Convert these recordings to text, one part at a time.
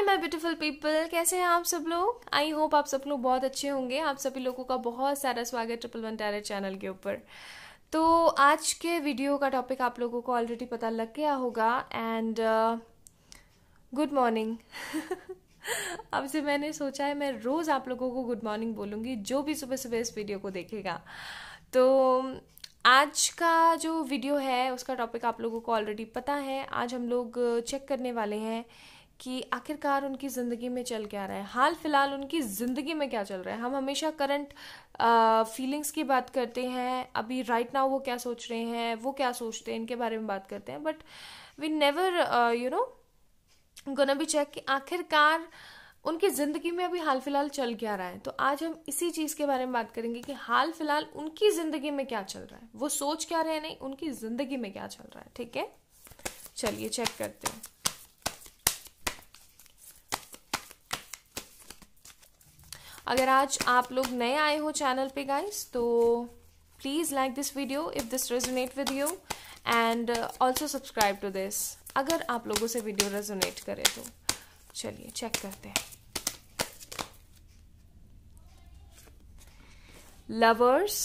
Hi my beautiful people कैसे हैं आप सब लोग आई होप आप सब लोग बहुत अच्छे होंगे आप सभी लोगों का बहुत सारा स्वागत ट्रिपल वन टैर चैनल के ऊपर तो आज के वीडियो का टॉपिक आप लोगों को ऑलरेडी पता लग गया होगा एंड गुड मॉर्निंग अब से मैंने सोचा है मैं रोज़ आप लोगों को गुड मॉर्निंग बोलूंगी जो भी सुबह सुबह इस वीडियो को देखेगा तो आज का जो वीडियो है उसका टॉपिक आप लोगों को ऑलरेडी पता है आज हम लोग चेक करने वाले हैं कि आखिरकार उनकी ज़िंदगी में चल क्या रहा है हाल फिलहाल उनकी ज़िंदगी में क्या चल रहा है हम हमेशा करंट फीलिंग्स की बात करते हैं अभी राइट नाउ वो क्या सोच रहे हैं वो क्या सोचते हैं इनके बारे में बात करते हैं but we never you know gonna be check कि आखिरकार उनकी ज़िंदगी में अभी हाल फिलहाल चल क्या रहा है तो आज हम इसी चीज़ के बारे में बात करेंगे कि हाल फिलहाल उनकी ज़िंदगी में क्या चल रहा है वो सोच क्या रहे हैं नहीं उनकी ज़िंदगी में क्या चल रहा है ठीक है चलिए चेक करते हैं अगर आज आप लोग नए आए हो चैनल पे गाइस तो please like this video if this resonate with you and also subscribe to this अगर आप लोगों से वीडियो रेजोनेट करे तो चलिए चेक करते हैं lovers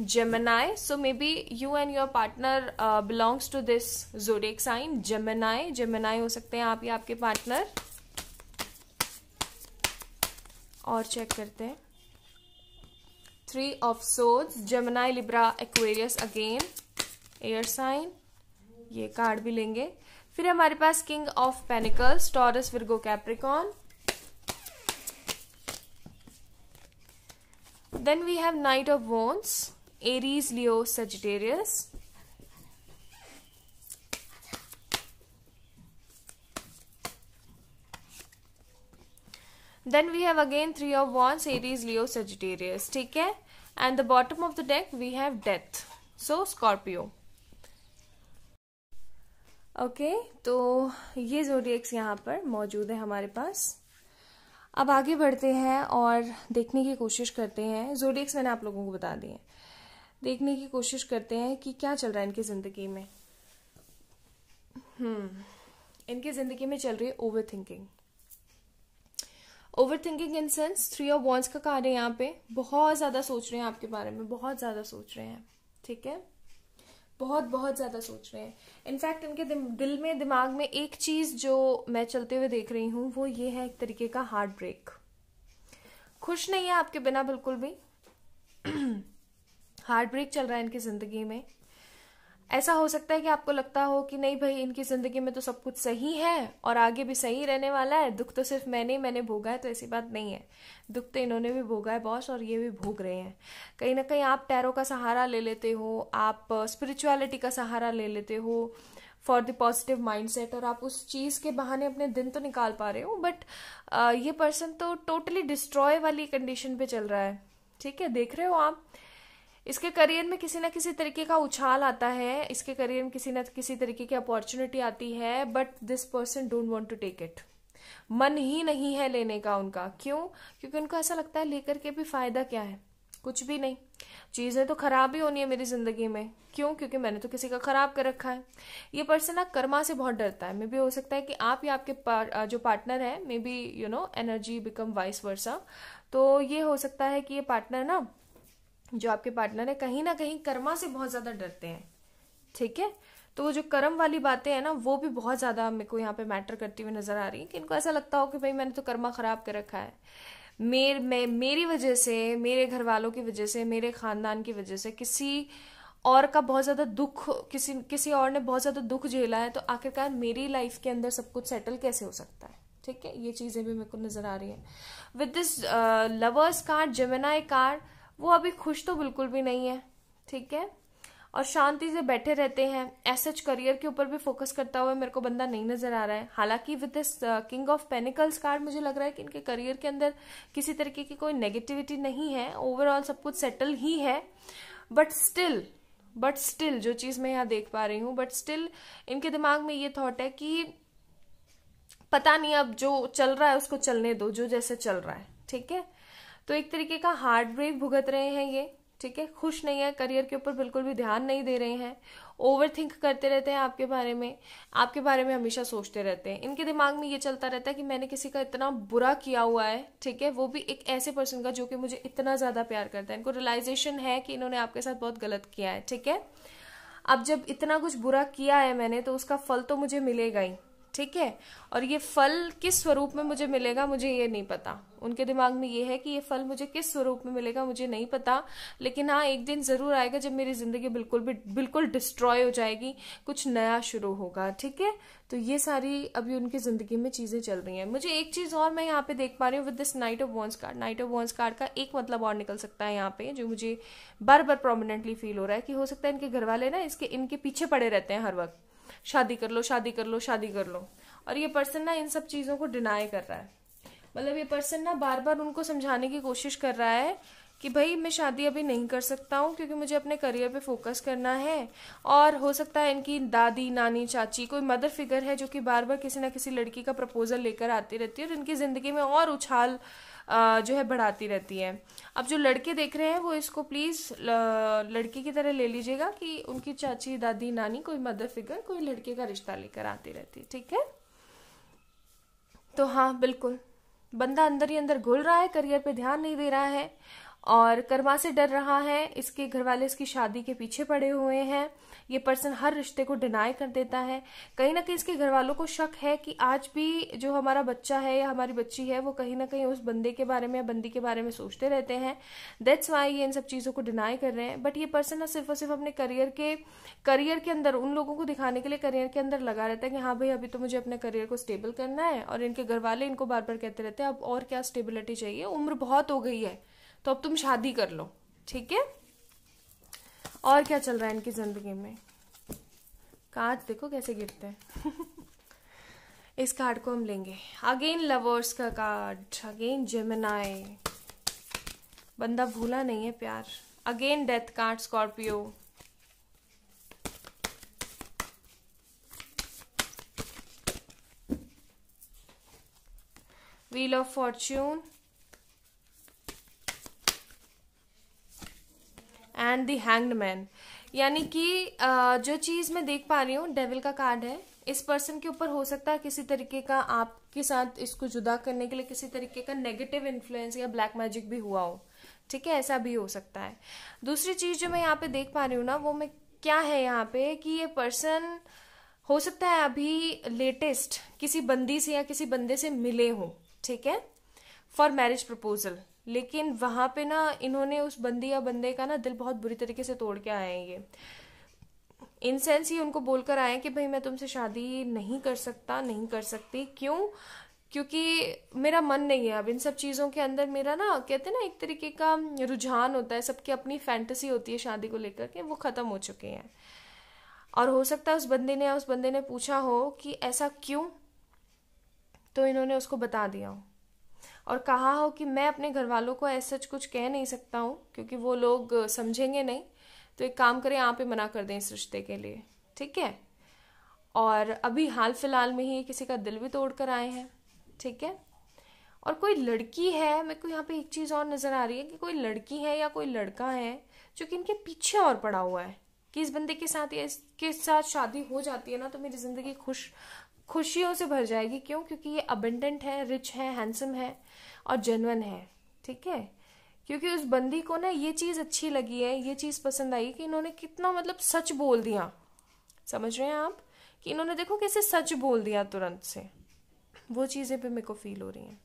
Gemini so may be you and your partner belongs to this zodiac sign Gemini Gemini हो सकते हैं आप या आपके पार्टनर और चेक करते हैं three of swords Gemini Libra Aquarius again air sign ये कार्ड भी लेंगे फिर हमारे पास king of pentacles Taurus Virgo Capricorn then we have knight of wands Aries Leo Sagittarius then we have again three of वन Aries Leo Sagittarius ठीक है and the bottom of the deck we have death so Scorpio okay तो ये जोडियक्स यहाँ पर मौजूद है हमारे पास अब आगे बढ़ते हैं और देखने की कोशिश करते हैं जोडियक्स मैंने आप लोगों को बता दिए देखने की कोशिश करते हैं कि क्या चल रहा है इनकी ज़िंदगी में हम्म इनकी ज़िंदगी में चल रही है over thinking over thinking in sense three of wands का कार्य है यहाँ पे बहुत ज़्यादा सोच रहे हैं आपके बारे में बहुत ज़्यादा सोच रहे हैं ठीक है बहुत बहुत ज़्यादा सोच रहे हैं इनफैक्ट इनके दिल में दिमाग में एक चीज़ जो मैं चलते हुए देख रही हूँ वो ये है एक तरीके का हार्ट ब्रेक खुश नहीं है आपके बिना बिल्कुल भी हार्ट ब्रेक चल रहा है इनकी ज़िंदगी में ऐसा हो सकता है कि आपको लगता हो कि नहीं भाई इनकी ज़िंदगी में तो सब कुछ सही है और आगे भी सही रहने वाला है दुख तो सिर्फ मैंने ही मैंने भोगा है तो ऐसी बात नहीं है दुख तो इन्होंने भी भोगा है बॉस और ये भी भोग रहे हैं कहीं ना कहीं आप टैरो का सहारा ले लेते हो आप स्पिरिचुअलिटी uh, का सहारा ले लेते हो for the positive mind set और आप उस चीज़ के बहाने अपने दिन तो निकाल पा रहे हो बट uh, ये पर्सन तो टोटली डिस्ट्रॉय वाली कंडीशन पे चल रहा है ठीक है देख रहे हो आप इसके करियर में किसी ना किसी तरीके का उछाल आता है इसके करियर में किसी ना किसी तरीके की अपॉर्चुनिटी आती है but this person don't want to take it मन ही नहीं है लेने का उनका क्यों क्योंकि उनको ऐसा लगता है लेकर के भी फायदा क्या है कुछ भी नहीं चीज़ें तो खराब ही होनी है मेरी ज़िंदगी में क्यों क्योंकि मैंने तो किसी का खराब कर रखा है ये पर्सन ना कर्मा से बहुत डरता है मे भी हो सकता है कि आप या आपके पार, जो पार्टनर है may be you know energy become vice versa तो ये हो सकता है कि ये पार्टनर ना जो आपके पार्टनर है कहीं ना कहीं कर्मा से बहुत ज़्यादा डरते हैं ठीक है तो वो जो कर्म वाली बातें हैं ना वो भी बहुत ज़्यादा मेरे को यहाँ पे मैटर करती हुई नज़र आ रही है कि इनको ऐसा लगता हो कि भाई मैंने तो कर्मा ख़राब कर रखा है मेर मैं मेरी वजह से मेरे घर वालों की वजह से मेरे ख़ानदान की वजह से किसी और का बहुत ज़्यादा दुख किसी किसी और ने बहुत ज़्यादा दुख झेला है तो आखिरकार मेरी लाइफ के अंदर सब कुछ सेटल कैसे हो सकता है ठीक है ये चीज़ें भी मेरे को नज़र आ रही है with this lovers card Gemini card वो अभी खुश तो बिल्कुल भी नहीं है ठीक है और शांति से बैठे रहते हैं एसच करियर के ऊपर भी फोकस करता हुआ मेरे को बंदा नहीं नजर आ रहा है हालांकि with this king of pentacles card मुझे लग रहा है कि इनके करियर के अंदर किसी तरीके की कोई नेगेटिविटी नहीं है ओवरऑल सब कुछ सेटल ही है बट स्टिल बट स्टिल जो चीज़ मैं यहाँ देख पा रही हूं बट स्टिल इनके दिमाग में ये थॉट है कि पता नहीं अब जो चल रहा है उसको चलने दो जो जैसे चल रहा है ठीक है तो एक तरीके का हार्ट ब्रेक भुगत रहे हैं ये ठीक है खुश नहीं है करियर के ऊपर बिल्कुल भी ध्यान नहीं दे रहे हैं ओवर थिंक करते रहते हैं आपके बारे में आपके बारे में हमेशा सोचते रहते हैं इनके दिमाग में ये चलता रहता है कि मैंने किसी का इतना बुरा किया हुआ है ठीक है वो भी एक ऐसे पर्सन का जो कि मुझे इतना ज़्यादा प्यार करता है इनको रियलाइजेशन है कि इन्होंने आपके साथ बहुत गलत किया है ठीक है अब जब इतना कुछ बुरा किया है मैंने तो उसका फल तो मुझे मिलेगा ही ठीक है और ये फल किस स्वरूप में मुझे मिलेगा मुझे ये नहीं पता उनके दिमाग में ये है कि ये फल मुझे किस स्वरूप में मिलेगा मुझे नहीं पता लेकिन हाँ एक दिन जरूर आएगा जब मेरी जिंदगी बिल्कुल भी बिल्कुल डिस्ट्रॉय हो जाएगी कुछ नया शुरू होगा ठीक है तो ये सारी अभी उनकी जिंदगी में चीजें चल रही हैं मुझे एक चीज और मैं यहाँ पे देख पा रही हूँ with this knight of wands card knight of wands card का एक मतलब और निकल सकता है यहाँ पे जो मुझे बार बार प्रोमिनेंटली फील हो रहा है कि हो सकता है इनके घर वाले ना इसके इनके पीछे पड़े रहते हैं हर वक्त शादी कर लो शादी कर लो शादी कर लो और ये पर्सन ना इन सब चीज़ों को डिनाई कर रहा है मतलब ये पर्सन ना बार बार उनको समझाने की कोशिश कर रहा है कि भाई मैं शादी अभी नहीं कर सकता हूँ क्योंकि मुझे अपने करियर पे फोकस करना है और हो सकता है इनकी दादी नानी चाची कोई मदर फिगर है जो कि बार बार किसी ना किसी लड़की का प्रपोज़ल लेकर आती रहती है और इनकी ज़िंदगी में और उछाल जो है बढ़ाती रहती है अब जो लड़के देख रहे हैं वो इसको प्लीज़ लड़की की तरह ले लीजिएगा कि उनकी चाची दादी नानी कोई मदर फिगर कोई लड़के का रिश्ता लेकर आती रहती है ठीक है तो हाँ बिल्कुल बंदा अंदर ही अंदर घुल रहा है करियर पे ध्यान नहीं दे रहा है और करवा से डर रहा है इसके घर वाले इसकी शादी के पीछे पड़े हुए हैं ये पर्सन हर रिश्ते को डिनाई कर देता है कहीं ना कहीं इसके घर वालों को शक है कि आज भी जो हमारा बच्चा है या हमारी बच्ची है वो कहीं ना कहीं उस बंदे के बारे में या बंदी के बारे में सोचते रहते हैं दैट्स वाई ये इन सब चीज़ों को डिनाई कर रहे हैं बट ये पर्सन ना सिर्फ और सिर्फ अपने करियर के करियर के अंदर उन लोगों को दिखाने के लिए करियर के अंदर लगा रहता है कि हाँ भाई अभी तो मुझे अपने करियर को स्टेबल करना है और इनके घर वाले इनको बार बार कहते रहते हैं अब और क्या स्टेबिलिटी चाहिए उम्र बहुत हो गई है तो अब तुम शादी कर लो ठीक है और क्या चल रहा है इनकी जिंदगी में कांच देखो कैसे गिरते हैं इस कार्ड को हम लेंगे अगेन लवर्स का कार्ड अगेन जेमिनाई बंदा भूला नहीं है प्यार again death card Scorpio wheel of fortune and the hanged man यानी कि जो चीज़ मैं देख पा रही हूँ डेविल का कार्ड है इस पर्सन के ऊपर हो सकता है किसी तरीके का आपके साथ इसको जुदा करने के लिए किसी तरीके का नेगेटिव इन्फ्लुएंस या ब्लैक मैजिक भी हुआ हो ठीक है ऐसा भी हो सकता है दूसरी चीज़ जो मैं यहाँ पे देख पा रही हूँ ना वो मैं क्या है यहाँ पे कि ये पर्सन हो सकता है अभी लेटेस्ट किसी बंदी से या किसी बंदे से मिले हो ठीक है फॉर मैरिज प्रपोजल लेकिन वहाँ पे ना इन्होंने उस बंदी या बंदे का ना दिल बहुत बुरी तरीके से तोड़ के आए हैं ये इन सेंस ही उनको बोलकर आए कि भाई मैं तुमसे शादी नहीं कर सकता नहीं कर सकती क्यों क्योंकि मेरा मन नहीं है अब इन सब चीज़ों के अंदर मेरा ना कहते हैं ना एक तरीके का रुझान होता है सबकी अपनी फैंटेसी होती है शादी को लेकर के वो ख़त्म हो चुके हैं और हो सकता है उस बंदे ने या उस बंदे ने पूछा हो कि ऐसा क्यों तो इन्होंने उसको बता दिया हो और कहा हो कि मैं अपने घर वालों को ऐसा कुछ कह नहीं सकता हूँ क्योंकि वो लोग समझेंगे नहीं तो एक काम करें आप ही मना कर दें इस रिश्ते के लिए ठीक है और अभी हाल फिलहाल में ही किसी का दिल भी तोड़ कर आए हैं ठीक है और कोई लड़की है मेरे को यहाँ पे एक चीज़ और नज़र आ रही है कि कोई लड़की है या कोई लड़का है जो कि इनके पीछे और पड़ा हुआ है कि इस बंदे के साथ या इसके साथ शादी हो जाती है ना तो मेरी ज़िंदगी खुश खुशियों से भर जाएगी क्यों क्योंकि ये अबेंडेंट है रिच है हैंडसम है और जेनवन है ठीक है क्योंकि उस बंदी को ना ये चीज़ अच्छी लगी है ये चीज़ पसंद आई कि इन्होंने कितना मतलब सच बोल दिया समझ रहे हैं आप कि इन्होंने देखो कैसे सच बोल दिया तुरंत से वो चीज़ें भी मेरे को फील हो रही हैं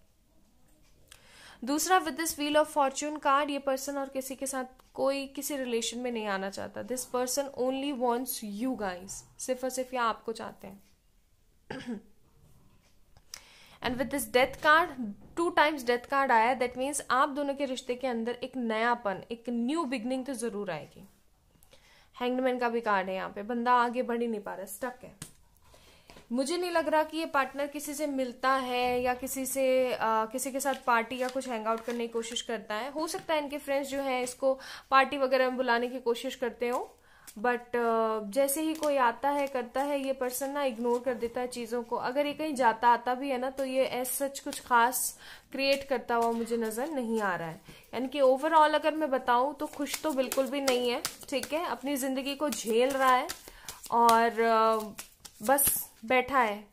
दूसरा with this wheel of fortune card ये पर्सन और किसी के साथ कोई किसी रिलेशन में नहीं आना चाहता this person only wants you guys सिर्फ और सिर्फ ये आपको चाहते हैं and with this death card two times death card आया दैट मीन्स आप दोनों के रिश्ते के अंदर एक नयापन एक न्यू बिगनिंग तो ज़रूर आएगी हैंगमैन का भी कार्ड है यहाँ पे बंदा आगे बढ़ ही नहीं पा रहा स्टक है मुझे नहीं लग रहा कि ये पार्टनर किसी से मिलता है या किसी से आ, किसी के साथ पार्टी या कुछ हैंग आउट करने की कोशिश करता है हो सकता है इनके फ्रेंड्स जो हैं इसको पार्टी वगैरह में बुलाने की कोशिश करते हो बट uh, जैसे ही कोई आता है करता है ये पर्सन ना इग्नोर कर देता है चीज़ों को अगर ये कहीं जाता आता भी है ना तो ये एज सच कुछ खास क्रिएट करता हुआ मुझे नज़र नहीं आ रहा है यानी कि ओवरऑल अगर मैं बताऊं तो खुश तो बिल्कुल भी नहीं है ठीक है अपनी ज़िंदगी को झेल रहा है और uh, बस बैठा है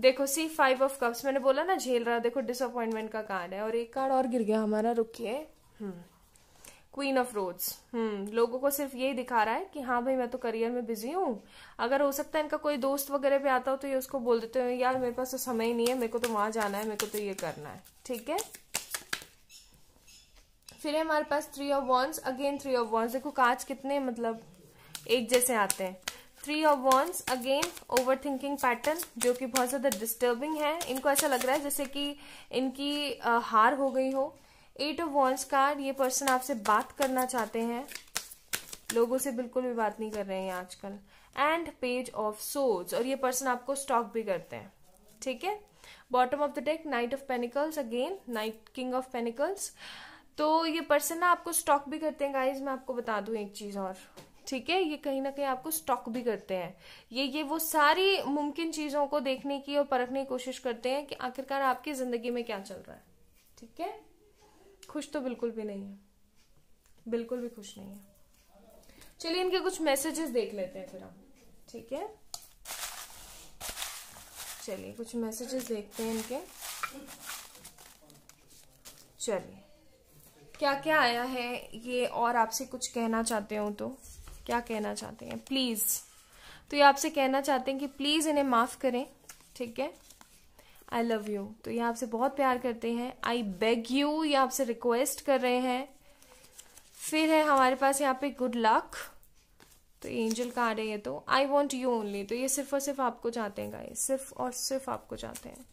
देखो सी फाइव ऑफ कप्स मैंने बोला ना झेल रहा देखो डिसअपॉइंटमेंट का कार्ड है और एक कार्ड और गिर गया हमारा रुकिए hmm queen of rods hmm लोगों को सिर्फ यही दिखा रहा है कि हाँ भाई मैं तो करियर में बिजी हूँ अगर हो सकता है इनका कोई दोस्त वगैरह भी आता हो तो ये उसको बोल देते हो यार मेरे पास तो समय ही नहीं है मेरे को तो वहां जाना है मेरे को तो ये करना है ठीक है फिर है हमारे पास three of wands again three of wands देखो कांच कितने मतलब एक जैसे आते हैं three of wands again over thinking pattern जो कि बहुत ज़्यादा डिस्टर्बिंग है इनको ऐसा लग रहा है जैसे कि इनकी हार हो गई हो एट ऑफ वॉन्स कार्ड ये पर्सन आपसे बात करना चाहते हैं लोगों से बिल्कुल भी बात नहीं कर रहे हैं आजकल एंड पेज ऑफ सोज और ये पर्सन आपको स्टॉक भी करते हैं ठीक है bottom of the deck knight of pentacles again knight king of pentacles तो ये पर्सन ना आपको स्टॉक भी करते हैं गाइज मैं आपको बता दू एक चीज़ और ठीक है ये कहीं ना कहीं आपको स्टॉक भी करते हैं ये ये वो सारी मुमकिन चीज़ों को देखने की और परखने की कोशिश करते हैं कि आखिरकार आपकी ज़िंदगी में क्या चल रहा है ठीक है खुश तो बिल्कुल भी नहीं है बिल्कुल भी खुश नहीं है चलिए इनके कुछ मैसेजेस देख लेते हैं फिर हम ठीक है चलिए कुछ मैसेजेस देखते हैं इनके चलिए क्या क्या आया है ये और आपसे कुछ कहना चाहते हो तो क्या कहना चाहते हैं प्लीज़ तो ये आपसे कहना चाहते हैं कि प्लीज़ इन्हें माफ़ करें ठीक है आई लव यू तो ये आपसे बहुत प्यार करते हैं आई बेग यू ये आपसे रिक्वेस्ट कर रहे हैं फिर है हमारे पास यहाँ पे गुड लक तो एंजल का रही है तो आई वॉन्ट यू ओनली तो ये सिर्फ और सिर्फ आपको चाहते हैं गाइस सिर्फ और सिर्फ आपको चाहते हैं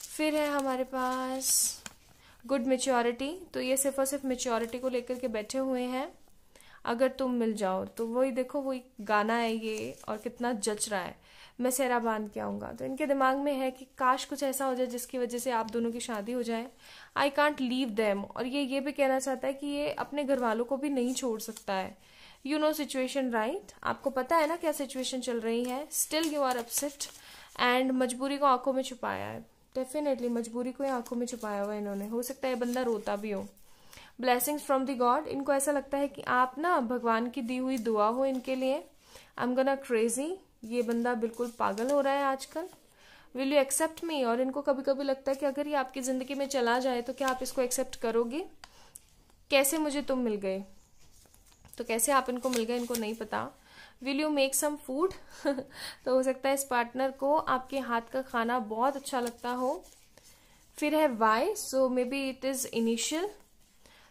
फिर है हमारे पास गुड मेच्योरिटी तो ये सिर्फ और सिर्फ मेच्योरिटी को लेकर के बैठे हुए हैं अगर तुम मिल जाओ तो वही देखो वही गाना है ये और कितना जच रहा है मैं सेहरा बांध के आऊँगा तो इनके दिमाग में है कि काश कुछ ऐसा हो जाए जिसकी वजह से आप दोनों की शादी हो जाए आई कांट लीव दैम और ये ये भी कहना चाहता है कि ये अपने घर वालों को भी नहीं छोड़ सकता है यू नो सिचुएशन राइट आपको पता है ना क्या सिचुएशन चल रही है still you are upset and मजबूरी को आंखों में छुपाया है डेफिनेटली मजबूरी को आंखों में छुपाया हुआ है इन्होंने हो सकता है बंदा रोता भी हो ब्लैसिंग्स फ्रॉम दी गॉड इनको ऐसा लगता है कि आप ना भगवान की दी हुई दुआ हो इनके लिए आई एम गना क्रेजी ये बंदा बिल्कुल पागल हो रहा है आजकल विल यू एक्सेप्ट मी और इनको कभी कभी लगता है कि अगर ये आपकी ज़िंदगी में चला जाए तो क्या आप इसको एक्सेप्ट करोगे कैसे मुझे तुम मिल गए तो कैसे आप इनको मिल गए इनको नहीं पता will you make some food तो हो सकता है इस पार्टनर को आपके हाथ का खाना बहुत अच्छा लगता हो फिर है why so may be it is initial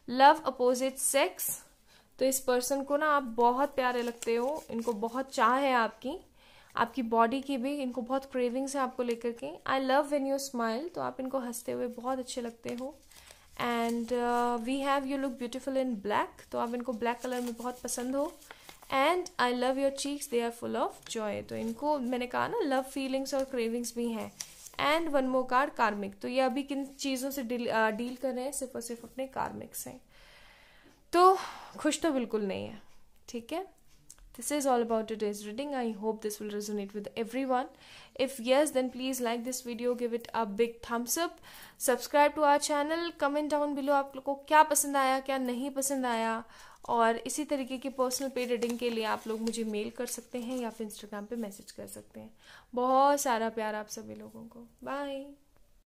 love opposite sex तो इस पर्सन को ना आप बहुत प्यारे लगते हो इनको बहुत चाह है आपकी आपकी बॉडी की भी इनको बहुत क्रेविंग्स है आपको लेकर के I love when you smile तो आप इनको हंसते हुए बहुत अच्छे लगते हो and we have you look beautiful in black तो आप इनको ब्लैक कलर में बहुत पसंद हो and I love your cheeks they are full of joy तो इनको मैंने कहा ना लव फीलिंग्स और क्रेविंग्स भी हैं एंड वन मोर कार्ड कार्मिक तो ये अभी किन चीज़ों से डील डील uh, कर रहे हैं सिर्फ और सिर्फ अपने कार्मिक से तो खुश तो बिल्कुल नहीं है ठीक है This is all about today's reading. I hope this will resonate with everyone. If yes, then please like this video, give it a big thumbs up, subscribe to our channel, comment down below aap logo ko kya pasand aaya kya nahi pasand aaya और इसी तरीके की personal पे reading के लिए आप लोग मुझे मेल कर सकते हैं या फिर इंस्टाग्राम पे मैसेज कर सकते हैं बहुत सारा प्यार आप सभी लोगों को बाय